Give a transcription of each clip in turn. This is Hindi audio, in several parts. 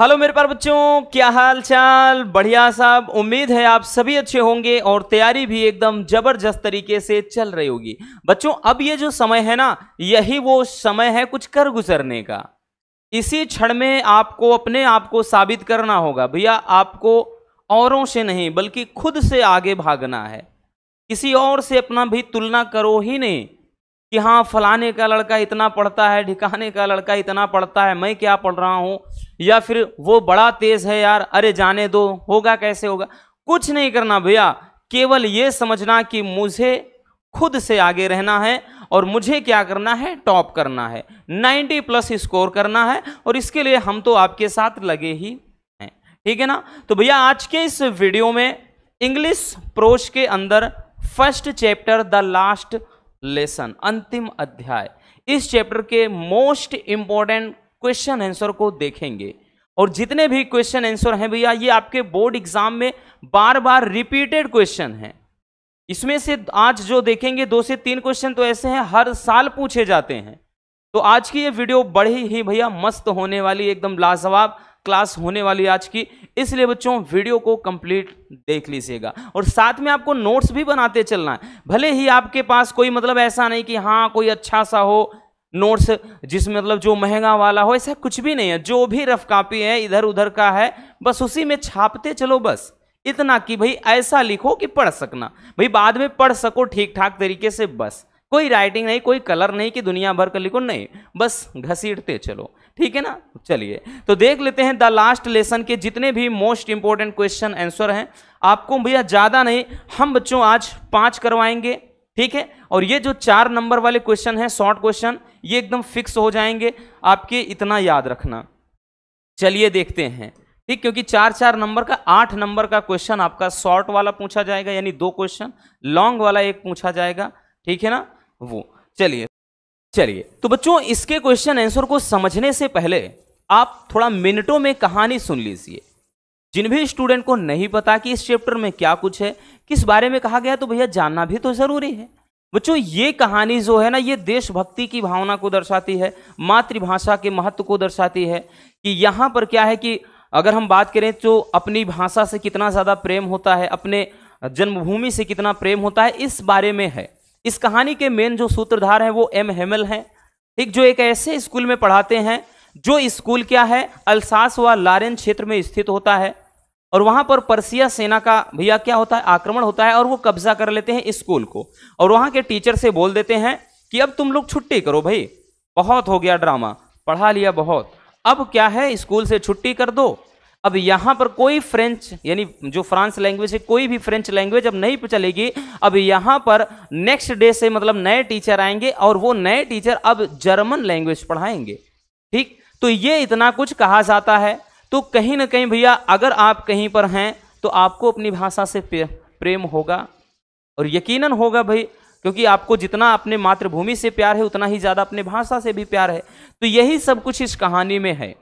हेलो मेरे पर बच्चों क्या हाल चाल बढ़िया साहब उम्मीद है आप सभी अच्छे होंगे और तैयारी भी एकदम जबरदस्त तरीके से चल रही होगी बच्चों अब ये जो समय है ना यही वो समय है कुछ कर गुजरने का इसी क्षण में आपको अपने आप को साबित करना होगा भैया आपको औरों से नहीं बल्कि खुद से आगे भागना है किसी और से अपना भी तुलना करो ही नहीं कि हाँ फलाने का लड़का इतना पढ़ता है ढिकाने का लड़का इतना पढ़ता है मैं क्या पढ़ रहा हूँ या फिर वो बड़ा तेज़ है यार अरे जाने दो होगा कैसे होगा कुछ नहीं करना भैया केवल ये समझना कि मुझे खुद से आगे रहना है और मुझे क्या करना है टॉप करना है 90 प्लस स्कोर करना है और इसके लिए हम तो आपके साथ लगे ही हैं ठीक है ना तो भैया आज के इस वीडियो में इंग्लिश प्रोच के अंदर first chapter the last lesson अंतिम अध्याय इस चैप्टर के मोस्ट इंपॉर्टेंट क्वेश्चन आंसर को देखेंगे और जितने भी क्वेश्चन आंसर हैं भैया ये आपके बोर्ड एग्जाम में बार बार रिपीटेड क्वेश्चन हैं इसमें से आज जो देखेंगे दो से तीन क्वेश्चन तो ऐसे हैं हर साल पूछे जाते हैं तो आज की ये वीडियो बड़ी ही भैया मस्त होने वाली एकदम लाजवाब क्लास होने वाली आज की इसलिए बच्चों वीडियो को कंप्लीट देख लीजिएगा और साथ में आपको नोट्स भी बनाते चलना है भले ही आपके पास कोई मतलब ऐसा नहीं कि हाँ कोई अच्छा सा हो नोट्स जिसमें मतलब जो महंगा वाला हो ऐसा कुछ भी नहीं है जो भी रफ कापी है इधर उधर का है बस उसी में छापते चलो बस इतना कि भाई ऐसा लिखो कि पढ़ सकना भाई बाद में पढ़ सको ठीक ठाक तरीके से बस कोई राइटिंग नहीं कोई कलर नहीं कि दुनिया भर का लिखो नहीं बस घसीटते चलो ठीक है ना चलिए तो देख लेते हैं द लास्ट लेसन के जितने भी मोस्ट इंपॉर्टेंट क्वेश्चन आंसर हैं आपको भैया ज़्यादा नहीं हम बच्चों आज पाँच करवाएंगे ठीक है और ये जो चार नंबर वाले क्वेश्चन हैं शॉर्ट क्वेश्चन ये एकदम फिक्स हो जाएंगे आपके इतना याद रखना चलिए देखते हैं ठीक क्योंकि चार चार नंबर का आठ नंबर का क्वेश्चन आपका शॉर्ट वाला पूछा जाएगा यानी दो क्वेश्चन लॉन्ग वाला एक पूछा जाएगा ठीक है ना वो चलिए चलिए तो बच्चों इसके क्वेश्चन आंसर को समझने से पहले आप थोड़ा मिनटों में कहानी सुन लीजिए जिन भी स्टूडेंट को नहीं पता कि इस चैप्टर में क्या कुछ है किस बारे में कहा गया तो भैया जानना भी तो जरूरी है बच्चों ये कहानी जो है ना ये देशभक्ति की भावना को दर्शाती है मातृभाषा के महत्व को दर्शाती है कि यहाँ पर क्या है कि अगर हम बात करें तो अपनी भाषा से कितना ज़्यादा प्रेम होता है अपने जन्मभूमि से कितना प्रेम होता है इस बारे में है इस कहानी के मेन जो सूत्रधार हैं वो एम हेमल हैं एक जो एक ऐसे स्कूल में पढ़ाते हैं जो स्कूल क्या है अलसास व लारेन क्षेत्र में स्थित होता है और वहां पर पर्सिया सेना का भैया क्या होता है आक्रमण होता है और वो कब्जा कर लेते हैं स्कूल को और वहां के टीचर से बोल देते हैं कि अब तुम लोग छुट्टी करो भाई बहुत हो गया ड्रामा पढ़ा लिया बहुत अब क्या है स्कूल से छुट्टी कर दो अब यहाँ पर कोई फ्रेंच यानी जो फ्रांस लैंग्वेज है कोई भी फ्रेंच लैंग्वेज अब नहीं चलेगी अब यहाँ पर नेक्स्ट डे से मतलब नए टीचर आएंगे और वो नए टीचर अब जर्मन लैंग्वेज पढ़ाएंगे ठीक तो ये इतना कुछ कहा जाता है तो कहीं ना कहीं भैया अगर आप कहीं पर हैं तो आपको अपनी भाषा से प्रेम होगा और यकीनन होगा भाई क्योंकि आपको जितना अपने मातृभूमि से प्यार है उतना ही ज़्यादा अपने भाषा से भी प्यार है तो यही सब कुछ इस कहानी में है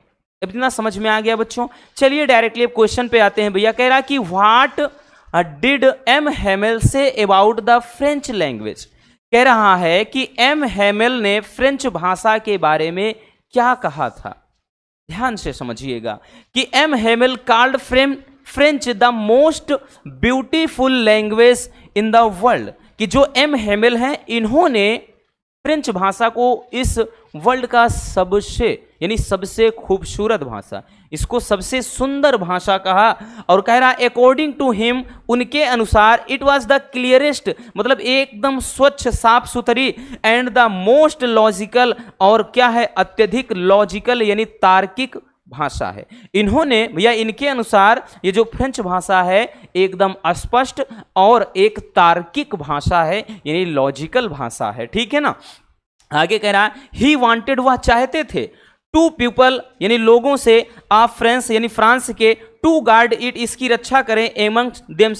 अब इतना समझ में आ गया बच्चों चलिए डायरेक्टली अब क्वेश्चन पे आते हैं भैया कह रहा कि what did M Hamel say about the French language कह रहा है कि एम हेमेल ने फ्रेंच भाषा के बारे में क्या कहा था ध्यान से समझिएगा कि एम हेमेल कार्ड फ्रेम French the most beautiful language in the world कि जो एम हेमेल हैं इन्होंने फ्रेंच भाषा को इस वर्ल्ड का सबसे यानी सबसे खूबसूरत भाषा इसको सबसे सुंदर भाषा कहा और कह रहा अकॉर्डिंग टू हिम उनके अनुसार इट वॉज द क्लियरेस्ट मतलब एकदम स्वच्छ साफ सुथरी एंड द मोस्ट लॉजिकल और क्या है अत्यधिक लॉजिकल यानी तार्किक भाषा है इन्होंने या इनके अनुसार ये जो फ्रेंच भाषा है एकदम स्पष्ट और एक तार्किक भाषा है यानी लॉजिकल भाषा है ठीक है ना आगे कह रहा है ही वांटेड वह चाहते थे टू पीपल यानी लोगों से आप फ्रेंस यानी फ्रांस के टू गार्ड इट इसकी रक्षा करें एमंग देम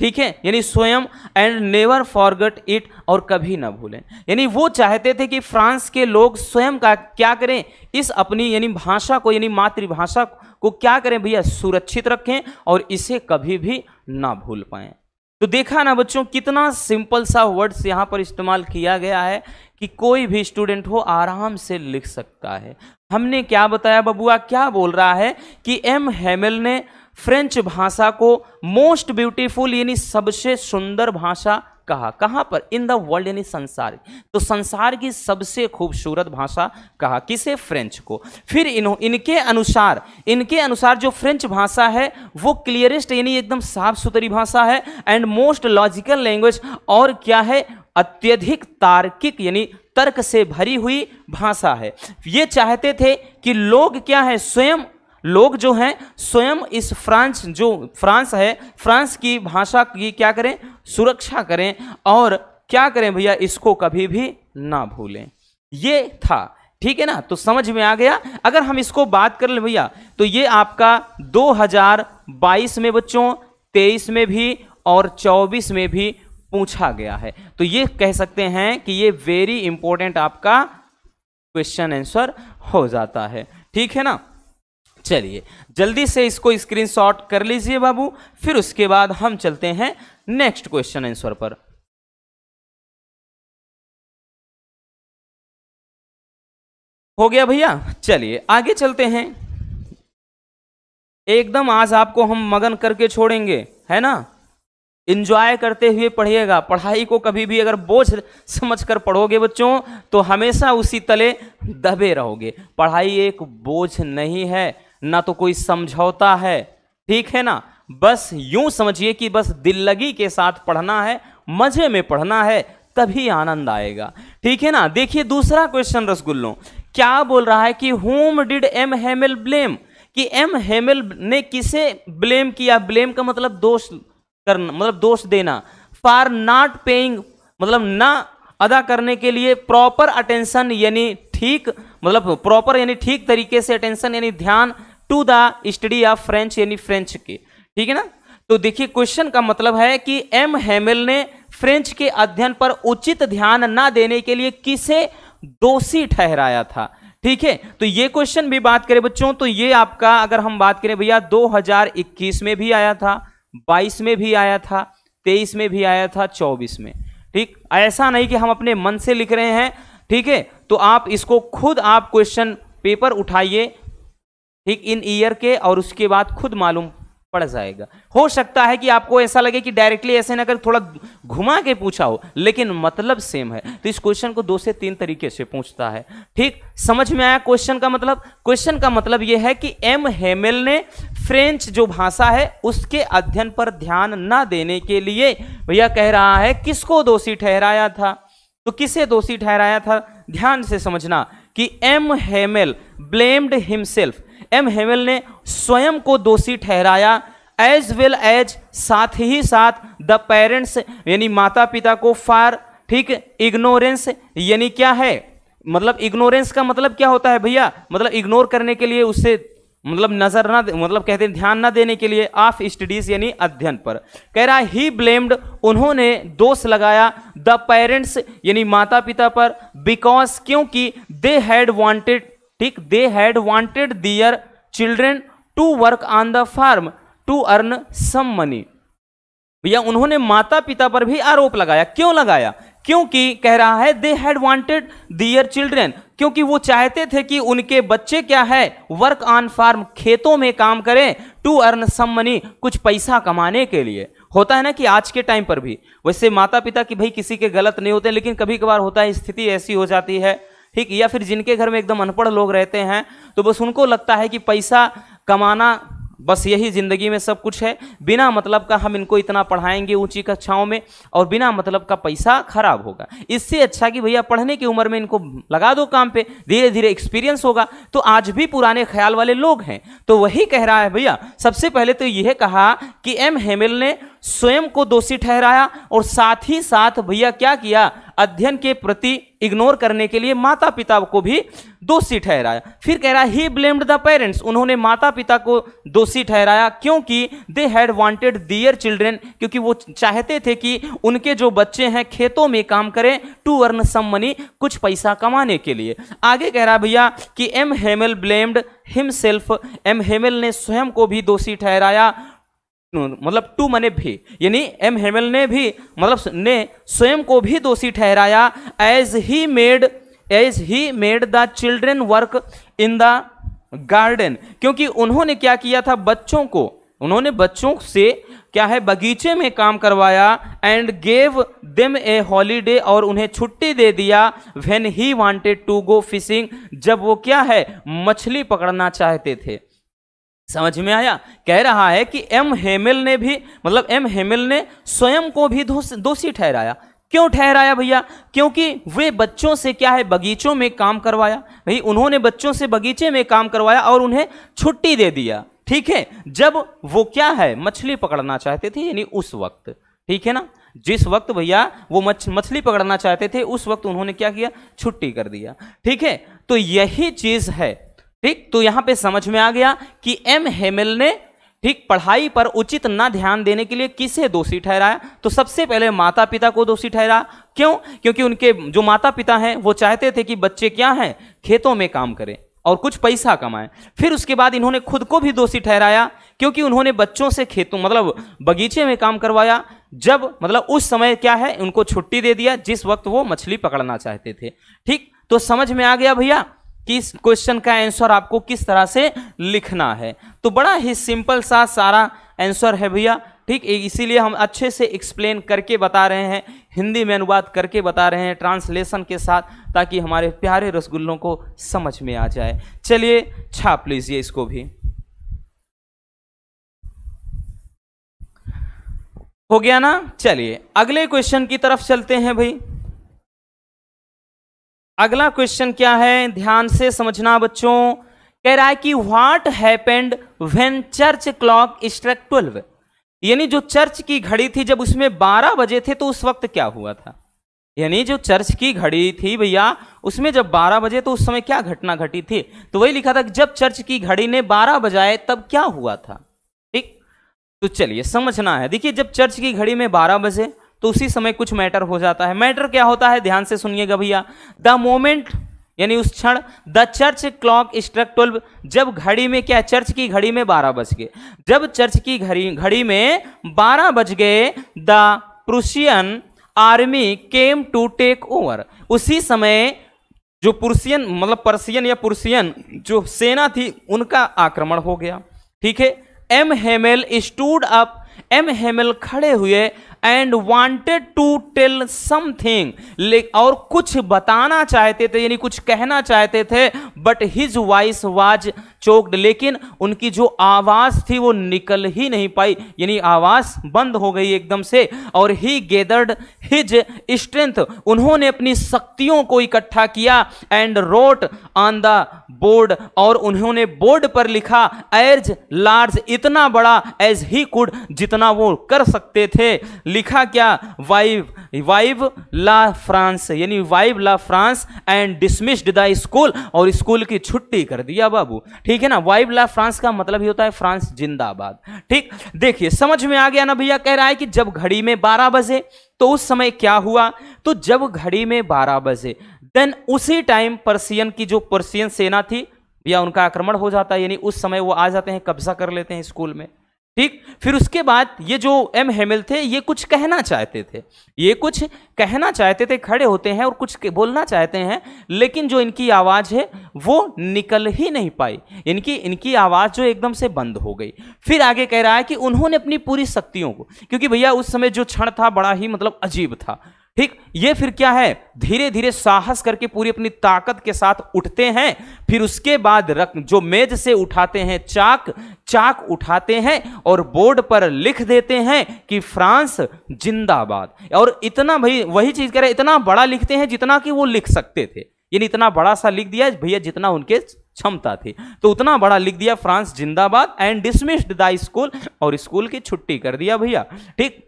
ठीक है यानी स्वयं एंड नेवर फॉरगेट इट और कभी ना भूलें यानी वो चाहते थे कि फ्रांस के लोग स्वयं का क्या करें इस अपनी यानी भाषा को यानी मातृभाषा को क्या करें भैया सुरक्षित रखें और इसे कभी भी ना भूल पाए तो देखा ना बच्चों कितना सिंपल सा वर्ड्स यहाँ पर इस्तेमाल किया गया है कि कोई भी स्टूडेंट हो आराम से लिख सकता है हमने क्या बताया बबुआ क्या बोल रहा है कि एम हेमल ने फ्रेंच भाषा को मोस्ट ब्यूटीफुल यानी सबसे सुंदर भाषा कहा कहाँ पर इन द वर्ल्ड यानी संसार तो संसार की सबसे खूबसूरत भाषा कहा किसे फ्रेंच को फिर इन इनके अनुसार इनके अनुसार जो फ्रेंच भाषा है वो क्लियरेस्ट यानी एकदम साफ सुथरी भाषा है एंड मोस्ट लॉजिकल लैंग्वेज और क्या है अत्यधिक तार्किक यानी तर्क से भरी हुई भाषा है ये चाहते थे कि लोग क्या है स्वयं लोग जो हैं स्वयं इस फ्रांस जो फ्रांस है फ्रांस की भाषा की क्या करें सुरक्षा करें और क्या करें भैया इसको कभी भी ना भूलें ये था ठीक है ना तो समझ में आ गया अगर हम इसको बात कर ले भैया तो ये आपका 2022 में बच्चों 23 में भी और 24 में भी पूछा गया है तो ये कह सकते हैं कि ये वेरी इंपॉर्टेंट आपका क्वेश्चन आंसर हो जाता है ठीक है ना चलिए जल्दी से इसको स्क्रीनशॉट कर लीजिए बाबू फिर उसके बाद हम चलते हैं नेक्स्ट क्वेश्चन आंसर पर हो गया भैया चलिए आगे चलते हैं एकदम आज आपको हम मगन करके छोड़ेंगे है ना इंजॉय करते हुए पढ़िएगा पढ़ाई को कभी भी अगर बोझ समझ कर पढ़ोगे बच्चों तो हमेशा उसी तले दबे रहोगे पढ़ाई एक बोझ नहीं है ना तो कोई समझौता है ठीक है ना बस यूं समझिए कि बस दिल लगी के साथ पढ़ना है मज़े में पढ़ना है तभी आनंद आएगा ठीक है ना देखिए दूसरा क्वेश्चन रसगुल्लो क्या बोल रहा है कि whom did M Hamel blame कि एम हेमिल ने किसे ब्लेम किया ब्लेम का मतलब दोष करना मतलब दोष देना फॉर नॉट पेइंग मतलब ना अदा करने के लिए प्रॉपर अटेंशन यानी ठीक मतलब प्रॉपर यानी ठीक तरीके से अटेंशन यानी ध्यान to the study of French यानी फ्रेंच के ठीक है ना तो देखिए क्वेश्चन का मतलब है कि एम हेमल ने फ्रेंच के अध्ययन पर उचित ध्यान ना देने के लिए किसे दोषी ठहराया था ठीक है तो ये क्वेश्चन भी बात करें बच्चों तो ये आपका अगर हम बात करें भैया 2021 में भी आया था बाईस में भी आया था तेईस में भी आया था चौबीस में ठीक ऐसा नहीं कि हम अपने मन से लिख रहे हैं ठीक है तो आप इसको खुद आप क्वेश्चन पेपर उठाइए ठीक इन ईयर के और उसके बाद खुद मालूम पड़ जाएगा हो सकता है कि आपको ऐसा लगे कि डायरेक्टली ऐसे ना कर थोड़ा घुमा के पूछा हो लेकिन मतलब सेम है तो इस क्वेश्चन को दो से तीन तरीके से पूछता है ठीक समझ में आया क्वेश्चन का मतलब क्वेश्चन का मतलब यह है कि एम हेमेल ने फ्रेंच जो भाषा है उसके अध्ययन पर ध्यान ना देने के लिए भैया कह रहा है किसको दोषी ठहराया था तो किसे दोषी ठहराया था ध्यान से समझना कि M Hamel blamed himself M Hamel ने स्वयं को दोषी ठहराया एज वेल एज साथ ही साथ द पेरेंट्स यानी माता पिता को फार ठीक इग्नोरेंस यानी क्या है मतलब इग्नोरेंस का मतलब क्या होता है भैया मतलब इग्नोर करने के लिए उससे मतलब नजर ना मतलब कहते हैं ध्यान ना देने के लिए ऑफ स्टडीज यानी अध्ययन पर कह रहा है ही ब्लेम्ड उन्होंने दोष लगाया द पेरेंट्स यानी माता पिता पर बिकॉज क्योंकि दे हैड वांटेड ठीक they had wanted their children to work on the farm to earn some money भैया उन्होंने माता पिता पर भी आरोप लगाया क्यों लगाया क्योंकि कह रहा है they had wanted their children क्योंकि वो चाहते थे कि उनके बच्चे क्या है वर्क ऑन फार्म खेतों में काम करें टू अर्न सम मनी कुछ पैसा कमाने के लिए होता है ना कि आज के टाइम पर भी वैसे माता पिता की भाई किसी के गलत नहीं होते लेकिन कभी कभार होता है स्थिति ऐसी हो जाती है ठीक या फिर जिनके घर में एकदम अनपढ़ लोग रहते हैं तो बस उनको लगता है कि पैसा कमाना बस यही ज़िंदगी में सब कुछ है बिना मतलब का हम इनको इतना पढ़ाएंगे ऊंची कक्षाओं में और बिना मतलब का पैसा खराब होगा इससे अच्छा कि भैया पढ़ने की उम्र में इनको लगा दो काम पे धीरे धीरे एक्सपीरियंस होगा तो आज भी पुराने ख्याल वाले लोग हैं तो वही कह रहा है भैया सबसे पहले तो यह कहा कि एम हेमिल ने स्वयं को दोषी ठहराया और साथ ही साथ भैया क्या किया अध्ययन के प्रति इग्नोर करने के लिए माता पिता को भी दोषी ठहराया फिर कह रहा ही ब्लेम्ड द पेरेंट्स उन्होंने माता पिता को दोषी ठहराया क्योंकि they had wanted their children क्योंकि वो चाहते थे कि उनके जो बच्चे हैं खेतों में काम करें टू अर्न सम मनी कुछ पैसा कमाने के लिए आगे कह रहा भैया कि M Hamel blamed himself M Hamel ने स्वयं को भी दोषी ठहराया मतलब टू मने भी यानी एम हेमल ने भी मतलब ने स्वयं को भी दोषी ठहराया as he made as he made the children work in the garden क्योंकि उन्होंने क्या किया था बच्चों को उन्होंने बच्चों से क्या है बगीचे में काम करवाया and gave them a holiday और उन्हें छुट्टी दे दिया when he wanted to go fishing जब वो क्या है मछली पकड़ना चाहते थे समझ में आया कह रहा है कि एम हेमिल ने भी मतलब एम हेमिल ने स्वयं को भी दोषी ठहराया क्यों ठहराया भैया क्योंकि वे बच्चों से क्या है बगीचों में काम करवाया भाई उन्होंने बच्चों से बगीचे में काम करवाया और उन्हें छुट्टी दे दिया ठीक है जब वो क्या है मछली पकड़ना चाहते थे यानी उस वक्त ठीक है ना जिस वक्त भैया वो मछली पकड़ना चाहते थे उस वक्त उन्होंने क्या किया छुट्टी कर दिया ठीक है तो यही चीज है ठीक तो यहां पे समझ में आ गया कि एम हेमल ने ठीक पढ़ाई पर उचित ना ध्यान देने के लिए किसे दोषी ठहराया तो सबसे पहले माता पिता को दोषी ठहरा क्यों क्योंकि उनके जो माता पिता हैं वो चाहते थे कि बच्चे क्या हैं खेतों में काम करें और कुछ पैसा कमाएं फिर उसके बाद इन्होंने खुद को भी दोषी ठहराया क्योंकि उन्होंने बच्चों से खेतों मतलब बगीचे में काम करवाया जब मतलब उस समय क्या है उनको छुट्टी दे दिया जिस वक्त वो मछली पकड़ना चाहते थे ठीक तो समझ में आ गया भैया इस क्वेश्चन का आंसर आपको किस तरह से लिखना है तो बड़ा ही सिंपल सा सारा आंसर है भैया ठीक इसीलिए हम अच्छे से एक्सप्लेन करके बता रहे हैं हिंदी में अनुवाद करके बता रहे हैं ट्रांसलेशन के साथ ताकि हमारे प्यारे रसगुल्लों को समझ में आ जाए चलिए छाप लीजिए इसको भी हो गया ना चलिए अगले क्वेश्चन की तरफ चलते हैं भाई अगला क्वेश्चन क्या है ध्यान से समझना बच्चों कह रहा है कि what happened when church clock struck twelve यानी जो चर्च की घड़ी थी जब उसमें बारह बजे थे तो उस वक्त क्या हुआ था यानी जो चर्च की घड़ी थी भैया उसमें जब 12 बजे तो उस समय क्या घटना घटी थी तो वही लिखा था कि जब चर्च की घड़ी ने 12 बजाए तब क्या हुआ था ठीक तो चलिए समझना है देखिए जब चर्च की घड़ी में 12 बजे तो उसी समय कुछ मैटर हो जाता है मैटर क्या होता है ध्यान से सुनिएगा भैया द मोमेंट यानी उस क्षण the church clock struck twelve जब घड़ी में क्या चर्च की घड़ी में बारह बज गए जब चर्च की घड़ी घड़ी में बारह बज गए the Prussian army came to take over उसी समय जो पुरुषियन मतलब पर्सियन या पुरुषियन जो सेना थी उनका आक्रमण हो गया ठीक है M Hamel stood up M Hamel खड़े हुए and wanted to tell something और कुछ बताना चाहते थे यानी कुछ कहना चाहते थे but his voice was choked लेकिन उनकी जो आवाज़ थी वो निकल ही नहीं पाई यानी आवाज़ बंद हो गई एकदम से और ही गेदर्ड हिज स्ट्रेंथ उन्होंने अपनी शक्तियों को इकट्ठा किया and wrote on the board और उन्होंने बोर्ड पर लिखा एज लार्ज इतना बड़ा एज ही कुड जितना वो कर सकते थे लिखा क्या वाइव वाइव ला फ्रांस यानी vive la France and dismissed the school और स्कूल की छुट्टी कर दिया बाबू ठीक है ना वाइव ला फ्रांस का मतलब ही होता है फ्रांस जिंदाबाद ठीक देखिए समझ में आ गया ना भैया कह रहा है कि जब घड़ी में बारह बजे तो उस समय क्या हुआ तो जब घड़ी में बारह बजे देन उसी टाइम पर्सियन की जो पर्सियन सेना थी या उनका आक्रमण हो जाता है यानी उस समय वो आ जाते हैं कब्जा कर लेते हैं स्कूल में ठीक फिर उसके बाद ये जो एम हेमिल थे ये कुछ कहना चाहते थे ये कुछ कहना चाहते थे खड़े होते हैं और कुछ बोलना चाहते हैं लेकिन जो इनकी आवाज़ है वो निकल ही नहीं पाई इनकी इनकी आवाज़ जो एकदम से बंद हो गई फिर आगे कह रहा है कि उन्होंने अपनी पूरी शक्तियों को क्योंकि भैया उस समय जो क्षण था बड़ा ही मतलब अजीब था ठीक ये फिर क्या है धीरे धीरे साहस करके पूरी अपनी ताकत के साथ उठते हैं फिर उसके बाद रक जो मेज से उठाते हैं चाक चाक उठाते हैं और बोर्ड पर लिख देते हैं कि फ्रांस जिंदाबाद और इतना भाई वही चीज कह रहे इतना बड़ा लिखते हैं जितना कि वो लिख सकते थे यानी इतना बड़ा सा लिख दिया भैया जितना उनके क्षमता थी तो उतना बड़ा लिख दिया फ्रांस जिंदाबाद एंड डिसमिस्ड द स्कूल और स्कूल की छुट्टी कर दिया भैया ठीक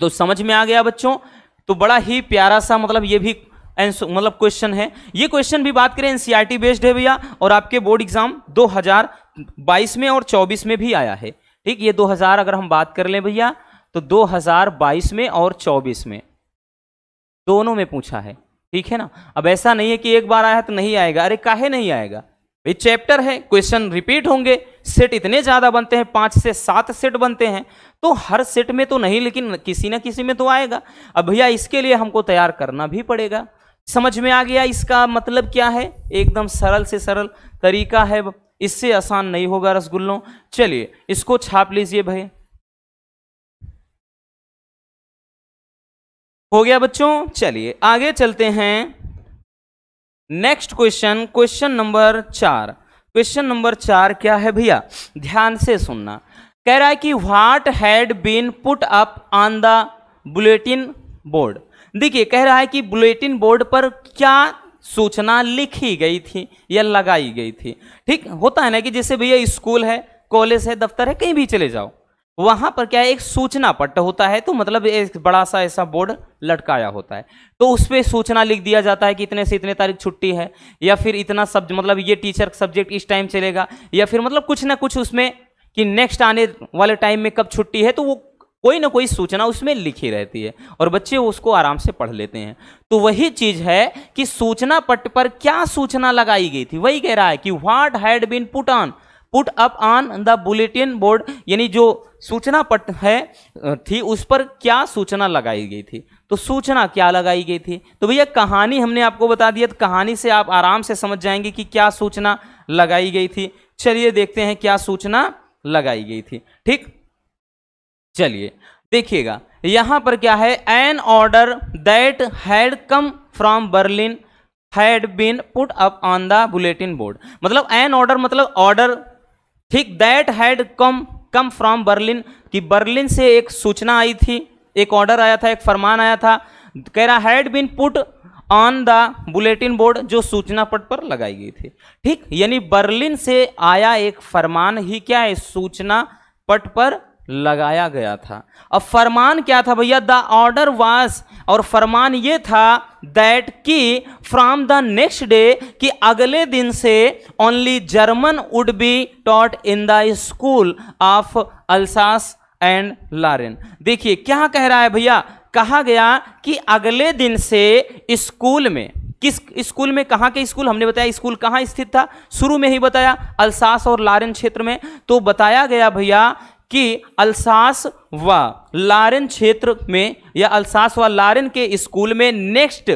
तो समझ में आ गया बच्चों तो बड़ा ही प्यारा सा मतलब ये भी मतलब क्वेश्चन है ये क्वेश्चन भी बात करें एनसीईआरटी बेस्ड e है भैया और आपके बोर्ड एग्जाम 2022 में और 24 में भी आया है ठीक ये 2000 अगर हम बात कर लें भैया तो 2022 में और 24 में दोनों में पूछा है ठीक है ना अब ऐसा नहीं है कि एक बार आया तो नहीं आएगा अरे काहे नहीं आएगा ये चैप्टर है क्वेश्चन रिपीट होंगे सेट इतने ज़्यादा बनते हैं पाँच से सात सेट बनते हैं तो हर सेट में तो नहीं लेकिन किसी ना किसी में तो आएगा अब भैया इसके लिए हमको तैयार करना भी पड़ेगा समझ में आ गया इसका मतलब क्या है एकदम सरल से सरल तरीका है इससे आसान नहीं होगा रसगुल्लों चलिए इसको छाप लीजिए भाई हो गया बच्चों चलिए आगे चलते हैं नेक्स्ट क्वेश्चन क्वेश्चन नंबर चार क्वेश्चन नंबर चार क्या है भैया ध्यान से सुनना कह रहा है कि what had been put up on the bulletin board देखिए कह रहा है कि बुलेटिन बोर्ड पर क्या सूचना लिखी गई थी या लगाई गई थी ठीक होता है ना कि जैसे भैया स्कूल है कॉलेज है दफ्तर है कहीं भी चले जाओ वहां पर क्या है एक सूचना पट्ट होता है तो मतलब एक बड़ा सा ऐसा बोर्ड लटकाया होता है तो उस पर सूचना लिख दिया जाता है कि इतने से इतने तारीख छुट्टी है या फिर इतना सब्ज मतलब ये टीचर सब्जेक्ट इस टाइम चलेगा या फिर मतलब कुछ ना कुछ उसमें कि नेक्स्ट आने वाले टाइम में कब छुट्टी है तो वो कोई ना कोई सूचना उसमें लिखी रहती है और बच्चे उसको आराम से पढ़ लेते हैं तो वही चीज़ है कि सूचना पट्ट पर क्या सूचना लगाई गई थी वही कह रहा है कि what had been put on put up on the bulletin board यानी जो सूचना पट है थी उस पर क्या सूचना लगाई गई थी तो सूचना क्या लगाई गई थी तो भैया कहानी हमने आपको बता दिया तो कहानी से आप आराम से समझ जाएंगे कि क्या सूचना लगाई गई थी चलिए देखते हैं क्या सूचना लगाई गई थी ठीक चलिए देखिएगा यहां पर क्या है an order that had come from Berlin had been put up on the bulletin board मतलब एन ऑर्डर मतलब ऑर्डर ठीक that had come come from Berlin कि बर्लिन से एक सूचना आई थी एक ऑर्डर आया था एक फरमान आया था कह रहा had been put on the bulletin board जो सूचना पट पर लगाई गई थी ठीक यानी बर्लिन से आया एक फरमान ही क्या है सूचना पट पर लगाया गया था अब फरमान क्या था भैया द ऑर्डर वास और फरमान ये था दैट कि फ्रॉम द नेक्स्ट डे कि अगले दिन से only German would be taught in the school of Alsace and Lorraine देखिए क्या कह रहा है भैया कहा गया कि अगले दिन से स्कूल में किस स्कूल में कहाँ के स्कूल हमने बताया स्कूल कहाँ स्थित था शुरू में ही बताया अलसास और लारेन क्षेत्र में तो बताया गया भैया कि अल्सास व लारेन क्षेत्र में या अल्सास व लारेन के स्कूल में नेक्स्ट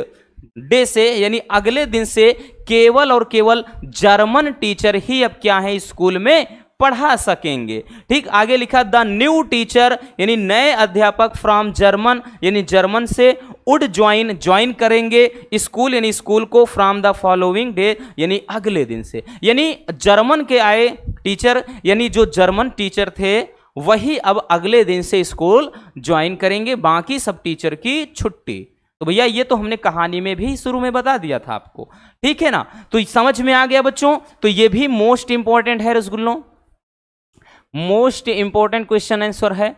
डे से यानी अगले दिन से केवल और केवल जर्मन टीचर ही अब क्या है स्कूल में पढ़ा सकेंगे ठीक आगे लिखा द न्यू टीचर यानी नए अध्यापक फ्रॉम जर्मन यानी जर्मन से उड ज्वाइन ज्वाइन करेंगे स्कूल यानी स्कूल को फ्रॉम द फॉलोइंग डे यानी अगले दिन से यानी जर्मन के आए टीचर यानी जो जर्मन टीचर थे वही अब अगले दिन से स्कूल ज्वाइन करेंगे बाकी सब टीचर की छुट्टी तो भैया ये तो हमने कहानी में भी शुरू में बता दिया था आपको ठीक है ना तो समझ में आ गया बच्चों तो ये भी मोस्ट इंपॉर्टेंट है रसगुल्लों मोस्ट इंपॉर्टेंट क्वेश्चन आंसर है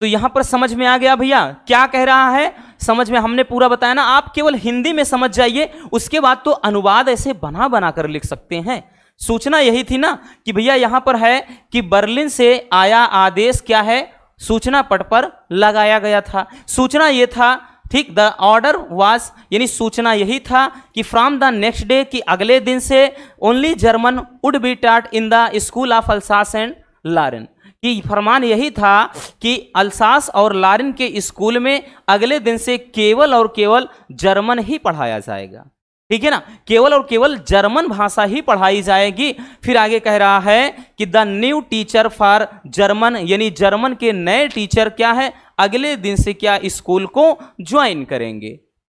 तो यहां पर समझ में आ गया भैया क्या कह रहा है समझ में हमने पूरा बताया ना आप केवल हिंदी में समझ जाइए उसके बाद तो अनुवाद ऐसे बना बना कर लिख सकते हैं सूचना यही थी ना कि भैया यहाँ पर है कि बर्लिन से आया आदेश क्या है सूचना पट पर लगाया गया था सूचना ये था ठीक द ऑर्डर वॉज यानी सूचना यही था कि फ्रॉम द नेक्स्ट डे कि अगले दिन से only German would be taught in the school of Alsace and Lorraine कि फरमान यही था कि अल्सास और लारिन के स्कूल में अगले दिन से केवल और केवल जर्मन ही पढ़ाया जाएगा ठीक है ना केवल और केवल जर्मन भाषा ही पढ़ाई जाएगी फिर आगे कह रहा है कि the new teacher for German यानी जर्मन के नए टीचर क्या है अगले दिन से क्या स्कूल को ज्वाइन करेंगे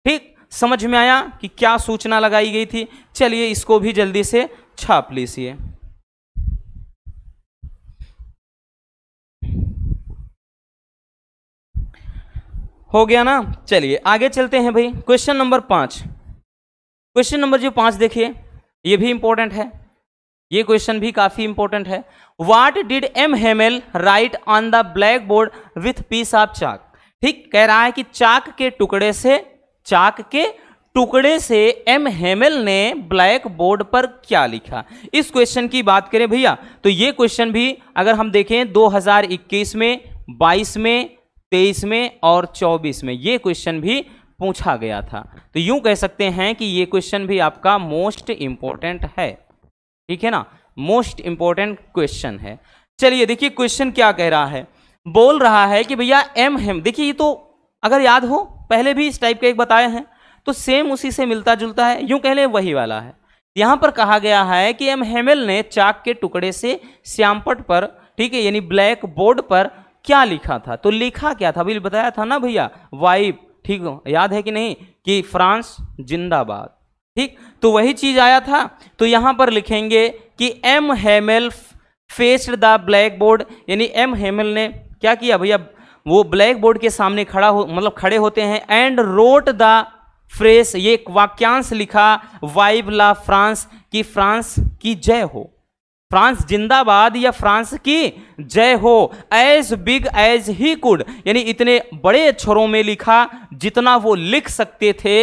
ठीक समझ में आया कि क्या सूचना लगाई गई थी चलिए इसको भी जल्दी से छाप लीजिए हो गया ना चलिए आगे चलते हैं भाई क्वेश्चन नंबर पांच क्वेश्चन नंबर जो पांच देखिए ये भी इंपॉर्टेंट है ये क्वेश्चन भी काफी इंपॉर्टेंट है what did M Hamel write on the blackboard with piece of chalk ठीक कह रहा है कि चाक के टुकड़े से चाक के टुकड़े से एम हेमेल ने ब्लैक बोर्ड पर क्या लिखा इस क्वेश्चन की बात करें भैया तो ये क्वेश्चन भी अगर हम देखें 2021 में 22 में 23 में और 24 में ये क्वेश्चन भी पूछा गया था तो यूं कह सकते हैं कि ये क्वेश्चन भी आपका मोस्ट इम्पोर्टेंट है ठीक है ना मोस्ट इम्पोर्टेंट क्वेश्चन है चलिए देखिए क्वेश्चन क्या कह रहा है बोल रहा है कि भैया एम हेम देखिए ये तो अगर याद हो पहले भी इस टाइप के एक बताए हैं तो सेम उसी से मिलता जुलता है यूं कह ले वही वाला है यहां पर कहा गया है कि एम हेमेल ने चाक के टुकड़े से श्यामपट पर ठीक है यानी ब्लैक बोर्ड पर क्या लिखा था तो लिखा क्या था अभी बताया था ना भैया वाइप ठीक याद है कि नहीं कि फ्रांस जिंदाबाद ठीक तो वही चीज आया था तो यहां पर लिखेंगे कि M Hamel faced the blackboard यानी एम हेमेल ने क्या किया भैया वो ब्लैक बोर्ड के सामने खड़ा हो मतलब खड़े होते हैं एंड रोट द फ्रेस ये वाक्यांश लिखा वाइब ला फ्रांस कि फ्रांस की जय हो फ्रांस जिंदाबाद या फ्रांस की जय हो as big as he could यानी इतने बड़े अक्षरों में लिखा जितना वो लिख सकते थे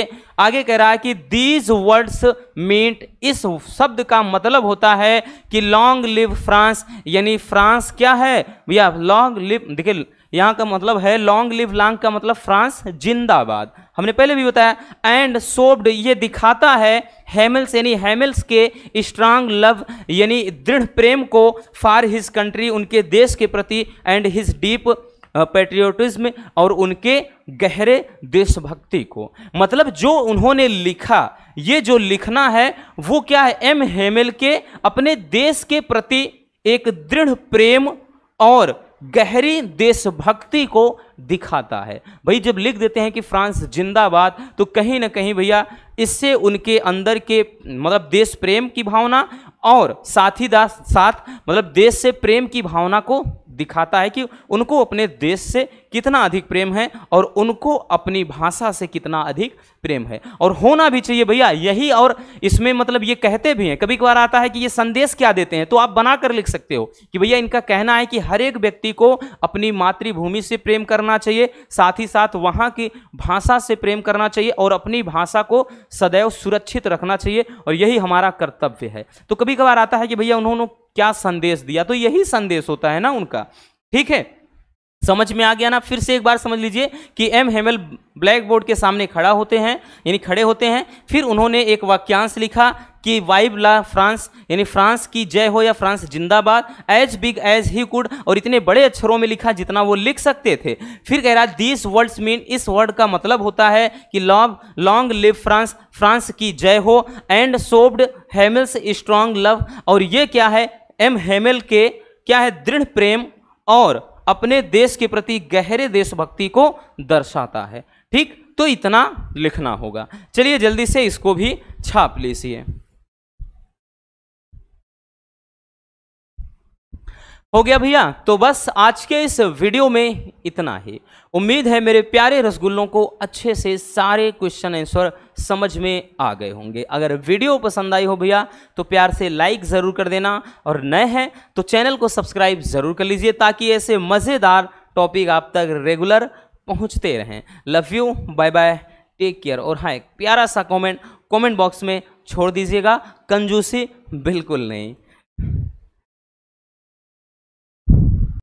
आगे कह रहा है कि दीज वर्ड्स मीट इस शब्द का मतलब होता है कि लॉन्ग लिव फ्रांस यानी फ्रांस क्या है भैया लॉन्ग लिव देखिए यहाँ का मतलब है लॉन्ग लिव लॉन्ग का मतलब फ्रांस जिंदाबाद हमने पहले भी बताया एंड सोब्ड ये दिखाता है हैमल्स यानी हैमल्स के स्ट्रांग लव यानी दृढ़ प्रेम को फॉर हिज कंट्री उनके देश के प्रति एंड हिज डीप पेट्रियोटिज्म और उनके गहरे देशभक्ति को मतलब जो उन्होंने लिखा ये जो लिखना है वो क्या है एम हेमल के अपने देश के प्रति एक दृढ़ प्रेम और गहरी देशभक्ति को दिखाता है भाई जब लिख देते हैं कि फ्रांस जिंदाबाद तो कहीं ना कहीं भैया इससे उनके अंदर के मतलब देश प्रेम की भावना और साथ ही साथ मतलब देश से प्रेम की भावना को दिखाता है कि उनको अपने देश से कितना अधिक प्रेम है और उनको अपनी भाषा से कितना अधिक प्रेम है और होना भी चाहिए भैया यही और इसमें मतलब ये कहते भी हैं कभी कभार आता है कि ये संदेश क्या देते हैं तो आप बनाकर लिख सकते हो कि भैया इनका कहना है कि हर एक व्यक्ति को अपनी मातृभूमि से प्रेम करना चाहिए साथ ही साथ वहाँ की भाषा से प्रेम करना चाहिए और अपनी भाषा को सदैव सुरक्षित रखना चाहिए और यही हमारा कर्तव्य है तो कभी कभार आता है कि भैया उन्होंने क्या संदेश दिया तो यही संदेश होता है ना उनका ठीक है समझ में आ गया ना फिर से एक बार समझ लीजिए कि एम हेमल ब्लैक बोर्ड के सामने खड़ा होते हैं यानी खड़े होते हैं फिर उन्होंने एक वाक्यांश लिखा कि वाइब ला फ्रांस यानी फ्रांस की जय हो या फ्रांस जिंदाबाद as big as he could और इतने बड़े अक्षरों में लिखा जितना वो लिख सकते थे फिर कह रहा दिस वर्ड्स मीन इस वर्ड का मतलब होता है कि लॉब लॉन्ग लिव फ्रांस फ्रांस की जय हो and sobbed Hamel's strong love और ये क्या है एम हेमेल के क्या है दृढ़ प्रेम और अपने देश के प्रति गहरे देशभक्ति को दर्शाता है ठीक तो इतना लिखना होगा चलिए जल्दी से इसको भी छाप लीजिए हो गया भैया तो बस आज के इस वीडियो में इतना ही उम्मीद है मेरे प्यारे रसगुल्लों को अच्छे से सारे क्वेश्चन आंसर समझ में आ गए होंगे अगर वीडियो पसंद आई हो भैया तो प्यार से लाइक ज़रूर कर देना और नए हैं तो चैनल को सब्सक्राइब ज़रूर कर लीजिए ताकि ऐसे मज़ेदार टॉपिक आप तक रेगुलर पहुँचते रहें love you bye bye take care और हाँ एक प्यारा सा कॉमेंट कॉमेंट बॉक्स में छोड़ दीजिएगा कंजूसी बिल्कुल नहीं